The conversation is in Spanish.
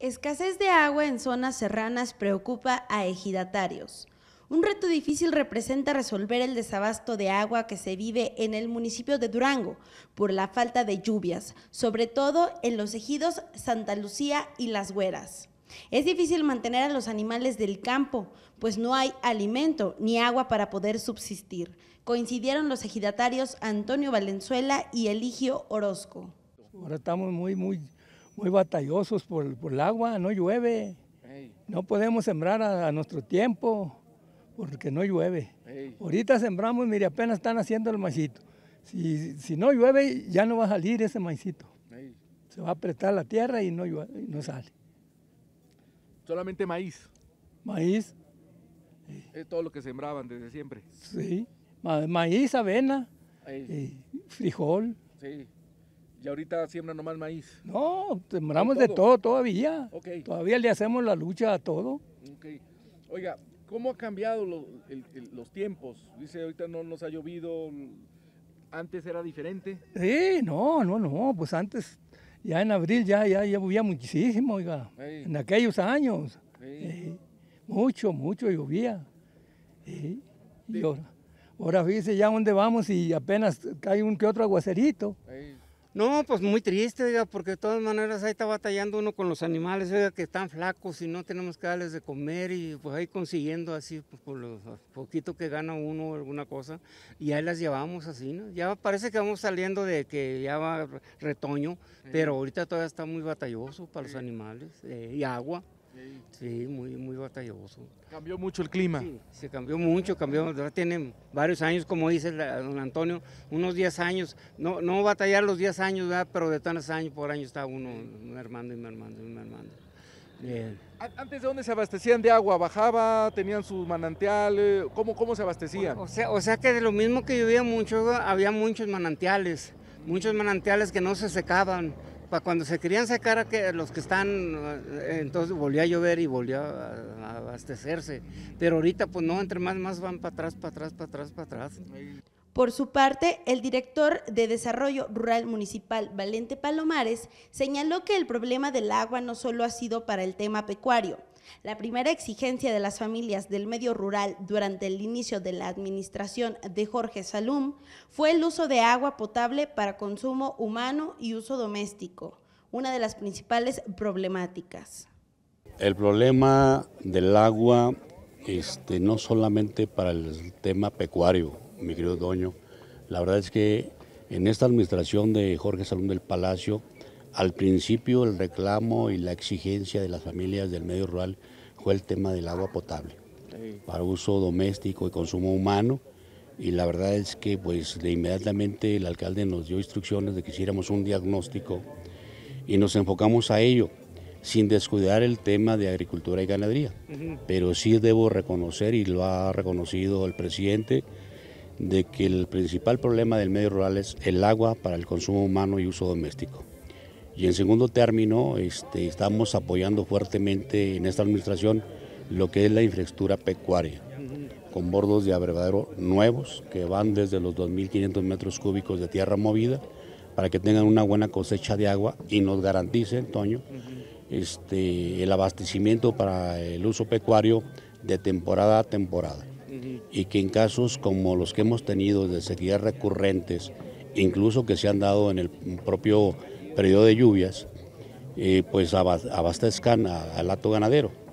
Escasez de agua en zonas serranas preocupa a ejidatarios. Un reto difícil representa resolver el desabasto de agua que se vive en el municipio de Durango por la falta de lluvias, sobre todo en los ejidos Santa Lucía y Las Hueras. Es difícil mantener a los animales del campo, pues no hay alimento ni agua para poder subsistir. Coincidieron los ejidatarios Antonio Valenzuela y Eligio Orozco. Ahora estamos muy, muy muy batallosos por, el agua, no llueve. No podemos sembrar a, nuestro tiempo porque no llueve. Ahorita sembramos, mire, apenas están haciendo el maicito. Si, no llueve, ya no va a salir ese maicito. Se va a apretar la tierra y no, no sale. ¿Solamente maíz? Maíz. Es todo lo que sembraban desde siempre. Sí, maíz, avena, eh, frijol. Sí. Y ahorita siembra nomás maíz. No, sembramos de todo todavía. Todavía le hacemos la lucha a todo. Oiga, ¿cómo ha cambiado los tiempos? Dice, ahorita no nos ha llovido, antes era diferente. Sí, no, no, no, pues antes, ya en abril ya, ya, llovía muchísimo, oiga, en aquellos años. mucho, mucho llovía. ahora, ahora fíjese ya dónde vamos y apenas cae un que otro aguacerito. No, pues muy triste, porque de todas maneras ahí está batallando uno con los animales, que están flacos y no tenemos que darles de comer y pues ahí consiguiendo así pues, por lo ah, poquito que gana uno o alguna cosa y ahí las llevamos así, ¿no? Ya parece que vamos saliendo de que ya va retoño, pero ahorita todavía está muy batalloso para los animales eh, y agua. Sí, muy, muy batalloso. ¿Cambió mucho el clima? Sí, se cambió mucho, cambió, ahora tienen varios años, como dice don Antonio, unos 10 años, no, no batallar los 10 años, ¿verdad? pero de tantos años por año está uno mermando y mermando y Bien. ¿Antes de dónde se abastecían de agua? ¿Bajaba? ¿Tenían sus manantiales? ¿Cómo, cómo se abastecían? O, sea, o sea que de lo mismo que llovía mucho, había muchos manantiales, muchos manantiales que no se secaban, cuando se querían sacar a que, los que están, eh, entonces volvía a llover y volvía a abastecerse. Pero ahorita, pues no, entre más, más van para atrás, para atrás, para atrás, para atrás. Por su parte, el director de Desarrollo Rural Municipal, Valente Palomares, señaló que el problema del agua no solo ha sido para el tema pecuario. La primera exigencia de las familias del medio rural durante el inicio de la administración de Jorge Salum fue el uso de agua potable para consumo humano y uso doméstico, una de las principales problemáticas. El problema del agua este, no solamente para el tema pecuario, mi querido Doño. La verdad es que en esta administración de Jorge Salón del Palacio, al principio el reclamo y la exigencia de las familias del medio rural fue el tema del agua potable para uso doméstico y consumo humano y la verdad es que pues de inmediatamente el alcalde nos dio instrucciones de que hiciéramos un diagnóstico y nos enfocamos a ello sin descuidar el tema de agricultura y ganadería. Pero sí debo reconocer y lo ha reconocido el presidente de que el principal problema del medio rural es el agua para el consumo humano y uso doméstico. Y en segundo término, este, estamos apoyando fuertemente en esta administración lo que es la infraestructura pecuaria, con bordos de abrevadero nuevos que van desde los 2.500 metros cúbicos de tierra movida para que tengan una buena cosecha de agua y nos garantice, Toño, este, el abastecimiento para el uso pecuario de temporada a temporada y que en casos como los que hemos tenido de sequías recurrentes, incluso que se han dado en el propio periodo de lluvias, eh, pues abastezcan al acto ganadero.